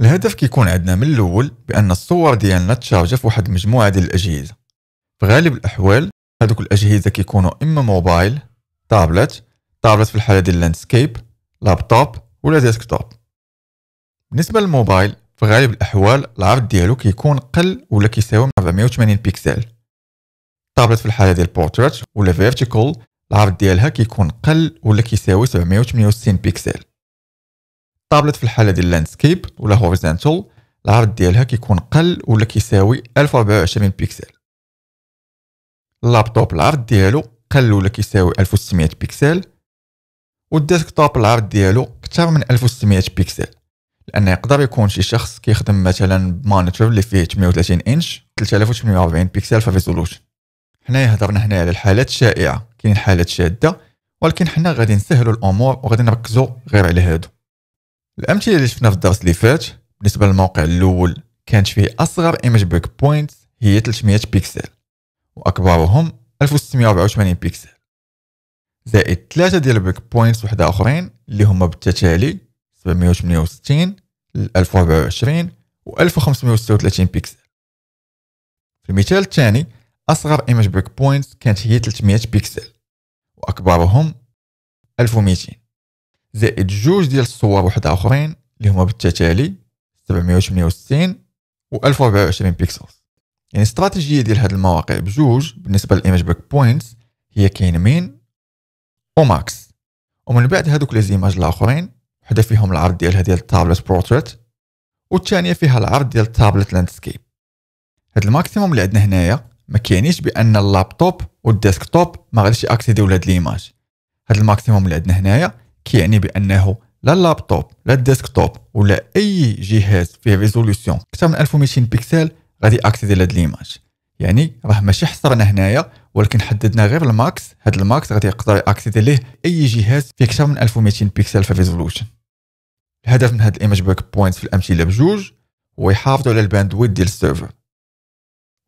الهدف كيكون عندنا من الاول بان الصور ديالنا تشارجا في واحد المجموعه ديال الاجهزه في غالب الاحوال هذوك الاجهزه كيكونوا اما موبايل تابلت تابلت في الحاله ديال لاندسكيب لابتوب ولا ديسكتوب بالنسبه للموبايل في غالب الاحوال العرض ديالو كيكون قل ولا كيساوي 480 بيكسل تابلت في الحاله ديال بورتريت ولا فيرتيكال العرض ديالها كيكون قل ولا كيساوي 768 بيكسل الطابلت في الحاله ديال اللاندسكيب ولا هوريزونتال العرض ديالها كيكون قل ولا كيساوي 1024 بيكسل اللابتوب العرض ديالو قل ولا كيساوي 1600 بيكسل والديسكتوب العرض ديالو اكثر من 1600 بيكسل لان يقدر يكون شي شخص كيخدم مثلا بمونيتور اللي فيه 38 انش 3840 بيكسل في ريزولوشن حنايا هضرنا هنا على الحالات الشائعه كاين حالات شاده ولكن حنا غادي نسهلوا الامور وغادي نركزوا غير على هادو الامثله اللي شفنا في الدرس اللي فات بالنسبه للموقع الاول كانت فيه اصغر ايمج بريك بوينت هي 300 بيكسل واكبرهم 1684 بيكسل زائد ثلاثه ديال البريك بوينتس وحده اخرين اللي هما بالتتالي 768 ل 1024 و 1536 بيكسل في المثال الثاني اصغر ايمج بريك بوينتس كانت هي 300 بيكسل واكبرهم 1200 زائد جوج ديال الصور وحده اخرين اللي هما بالتتالي 768 و 1024 بيكسل يعني الاستراتيجيه ديال هاد المواقع بجوج بالنسبه للايمج باك بوينتس هي كاين مين وماكس ومن بعد هادوك لي زيماج الاخرين وحده فيهم العرض ديالها ديال التابلت بروتريت والثانيه فيها العرض ديال التابلت لاندسكيب هاد الماكسيموم اللي عندنا هنايا ما كاينيش بان اللابتوب والديسكتوب ما غاديش ياكسيديو لهاد ليماج هاد الماكسيموم اللي عندنا هنايا كيعني بانه لا اللابتوب لا الديسكتوب ولا اي جهاز فيه ريزوليسيون اكثر من 1200 بكسل غادي اكسيدي لهاد ليماج يعني راه ماشي حصرنا هنايا ولكن حددنا غير الماكس هاد الماكس غادي يقدر اكسيدي ليه اي جهاز فيه اكثر من 1200 بكسل في ريزولوشن الهدف من هاد الايمج بوك بوينت في الامثله بجوج هو يحافظ على الباندويت ديال السيرفر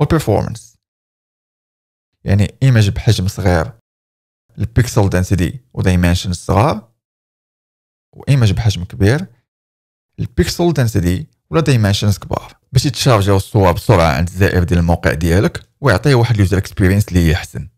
والبرفورمانس يعني ايمج بحجم صغير البيكسل دنسيتي ودايمنشن صغار وايماج بحجم كبير البيكسل دنسيتي ولا دايمنشنز كبار باش يتشارجيو الصور بسرعه عند الزائر ديال الموقع ديالك ويعطيه واحد اليوزر اكسبيرينس اللي هي احسن